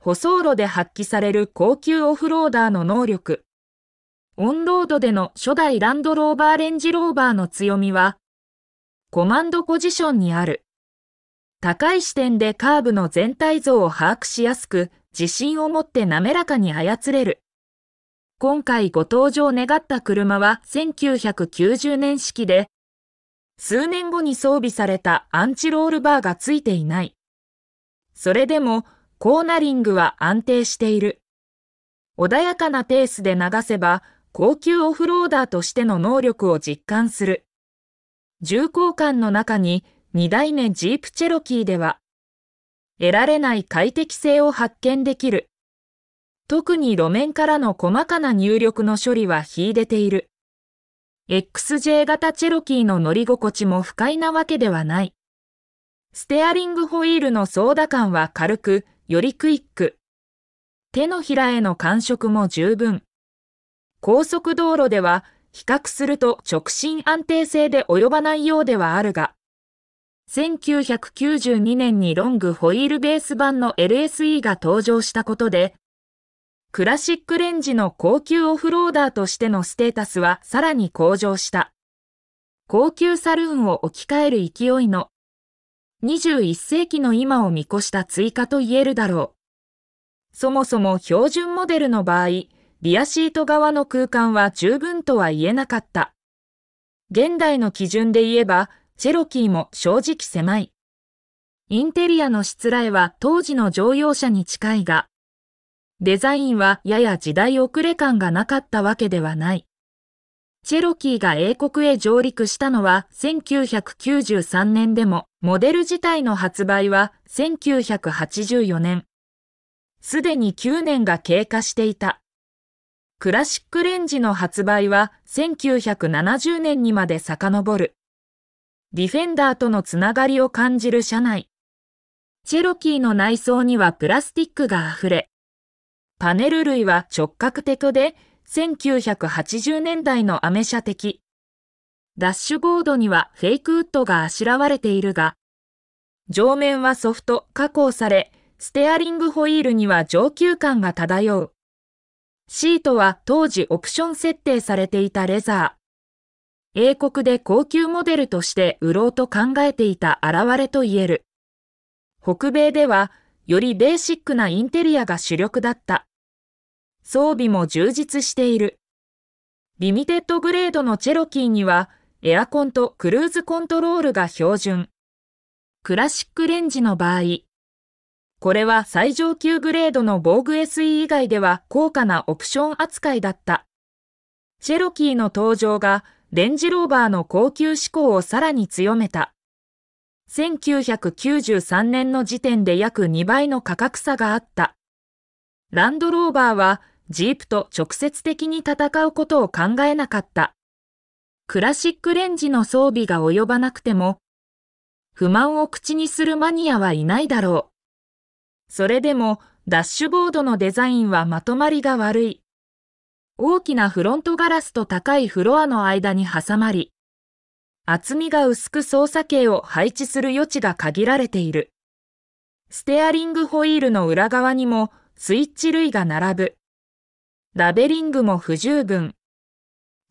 舗装路で発揮される高級オフローダーの能力。オンロードでの初代ランドローバーレンジローバーの強みは、コマンドポジションにある。高い視点でカーブの全体像を把握しやすく、自信を持って滑らかに操れる。今回ご登場願った車は1990年式で、数年後に装備されたアンチロールバーがついていない。それでもコーナリングは安定している。穏やかなペースで流せば、高級オフローダーとしての能力を実感する。重厚感の中に、2代目ジープチェロキーでは、得られない快適性を発見できる。特に路面からの細かな入力の処理は秀でている。XJ 型チェロキーの乗り心地も不快なわけではない。ステアリングホイールの操ー感は軽く、よりクイック。手のひらへの感触も十分。高速道路では比較すると直進安定性で及ばないようではあるが、1992年にロングホイールベース版の LSE が登場したことで、クラシックレンジの高級オフローダーとしてのステータスはさらに向上した。高級サルーンを置き換える勢いの21世紀の今を見越した追加と言えるだろう。そもそも標準モデルの場合、リアシート側の空間は十分とは言えなかった。現代の基準で言えば、チェロキーも正直狭い。インテリアのしつらえは当時の乗用車に近いが、デザインはやや時代遅れ感がなかったわけではない。チェロキーが英国へ上陸したのは1993年でも、モデル自体の発売は1984年。すでに9年が経過していた。クラシックレンジの発売は1970年にまで遡る。ディフェンダーとのつながりを感じる車内。チェロキーの内装にはプラスティックが溢れ、パネル類は直角テトで1980年代のアメ車的。ダッシュボードにはフェイクウッドがあしらわれているが、上面はソフト加工され、ステアリングホイールには上級感が漂う。シートは当時オプション設定されていたレザー。英国で高級モデルとして売ろうと考えていた現れと言える。北米ではよりベーシックなインテリアが主力だった。装備も充実している。リミテッドグレードのチェロキーには、エアコンとクルーズコントロールが標準。クラシックレンジの場合、これは最上級グレードの防具 SE 以外では高価なオプション扱いだった。チェロキーの登場がレンジローバーの高級志向をさらに強めた。1993年の時点で約2倍の価格差があった。ランドローバーはジープと直接的に戦うことを考えなかった。クラシックレンジの装備が及ばなくても、不満を口にするマニアはいないだろう。それでもダッシュボードのデザインはまとまりが悪い。大きなフロントガラスと高いフロアの間に挟まり、厚みが薄く操作系を配置する余地が限られている。ステアリングホイールの裏側にもスイッチ類が並ぶ。ラベリングも不十分。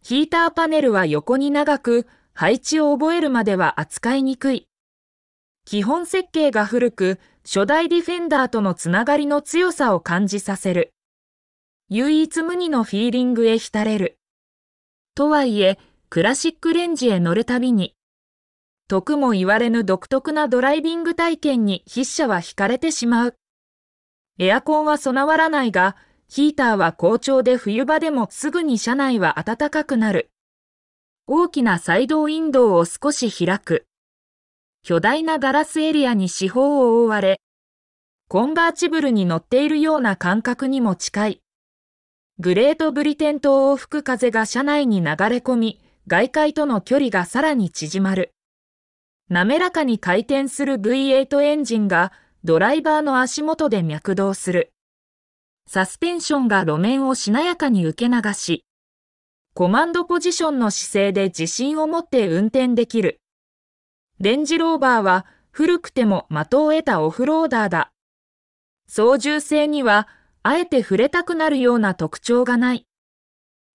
ヒーターパネルは横に長く、配置を覚えるまでは扱いにくい。基本設計が古く、初代ディフェンダーとのつながりの強さを感じさせる。唯一無二のフィーリングへ浸れる。とはいえ、クラシックレンジへ乗るたびに、得も言われぬ独特なドライビング体験に筆者は惹かれてしまう。エアコンは備わらないが、ヒーターは好調で冬場でもすぐに車内は暖かくなる。大きなサイドウィンドウを少し開く。巨大なガラスエリアに四方を覆われ、コンバーチブルに乗っているような感覚にも近い。グレートブリテン島を吹く風が車内に流れ込み、外界との距離がさらに縮まる。滑らかに回転する V8 エンジンがドライバーの足元で脈動する。サスペンションが路面をしなやかに受け流し、コマンドポジションの姿勢で自信を持って運転できる。レンジローバーは古くても的を得たオフローダーだ。操縦性にはあえて触れたくなるような特徴がない。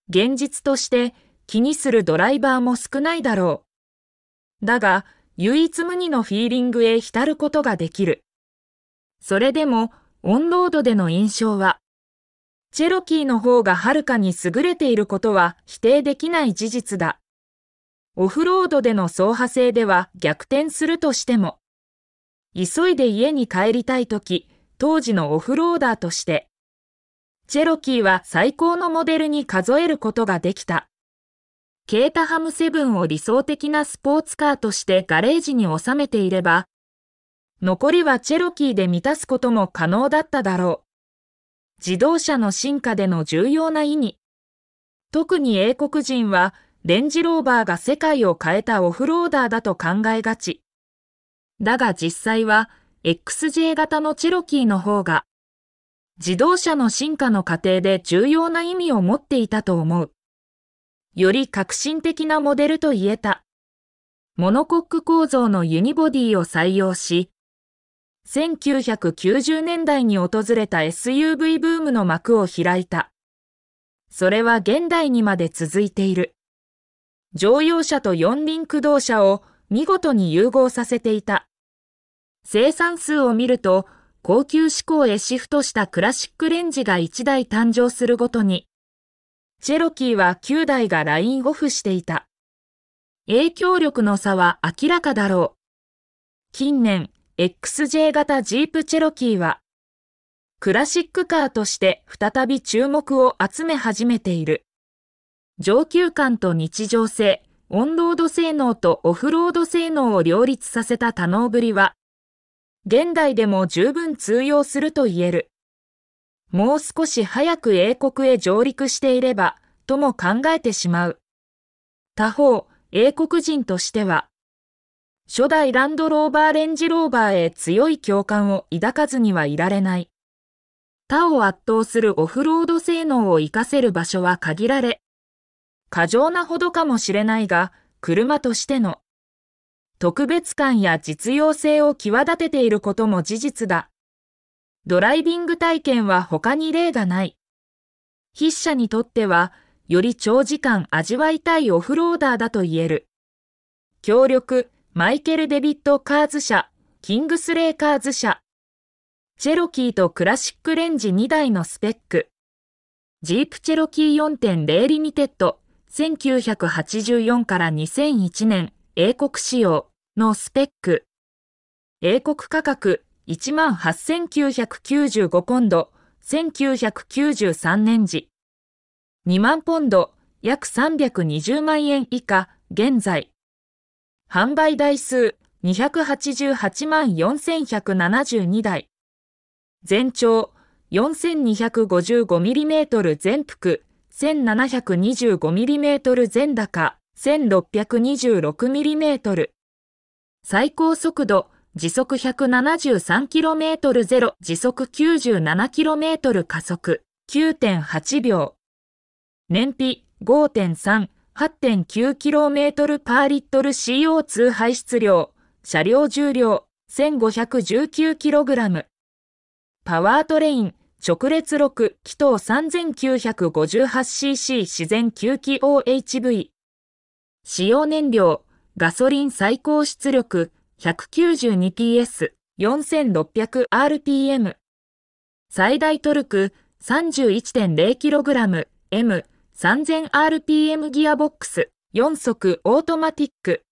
現実として気にするドライバーも少ないだろう。だが、唯一無二のフィーリングへ浸ることができる。それでもオンロードでの印象は、チェロキーの方がはるかに優れていることは否定できない事実だ。オフロードでの走破性では逆転するとしても、急いで家に帰りたいとき、当時のオフローダーとして、チェロキーは最高のモデルに数えることができた。ケータハムセブンを理想的なスポーツカーとしてガレージに収めていれば、残りはチェロキーで満たすことも可能だっただろう。自動車の進化での重要な意味。特に英国人は、レンジローバーが世界を変えたオフローダーだと考えがち。だが実際は、XJ 型のチェロキーの方が、自動車の進化の過程で重要な意味を持っていたと思う。より革新的なモデルと言えた。モノコック構造のユニボディを採用し、1990年代に訪れた SUV ブームの幕を開いた。それは現代にまで続いている。乗用車と四輪駆動車を見事に融合させていた。生産数を見ると、高級志向へシフトしたクラシックレンジが1台誕生するごとに、チェロキーは9台がラインオフしていた。影響力の差は明らかだろう。近年、XJ 型ジープチェロキーは、クラシックカーとして再び注目を集め始めている。上級感と日常性、オンロード性能とオフロード性能を両立させた多能ぶりは、現代でも十分通用すると言える。もう少し早く英国へ上陸していれば、とも考えてしまう。他方、英国人としては、初代ランドローバーレンジローバーへ強い共感を抱かずにはいられない。他を圧倒するオフロード性能を活かせる場所は限られ、過剰なほどかもしれないが、車としての特別感や実用性を際立てていることも事実だ。ドライビング体験は他に例がない。筆者にとっては、より長時間味わいたいオフローダーだと言える。協力、マイケル・デビッド・カーズ社、キングスレイ・カーズ社、チェロキーとクラシックレンジ2台のスペック、ジープチェロキー4.0リミテッド、1984から2001年、英国仕様のスペック、英国価格18,995ポンド、1993年時、2万ポンド、約320万円以下、現在、販売台数288万4172台。全長 4255mm 全幅 1725mm 全高 1626mm。最高速度時速 173km0 時速 97km 加速9.8秒。燃費5.3 8.9km パーリットル CO2 排出量、車両重量 1519kg。パワートレイン、直列6、気筒 3958cc 自然吸気 OHV。使用燃料、ガソリン最高出力 192PS、4600rpm。最大トルク 31.0kg、M、3000RPM ギアボックス4速オートマティック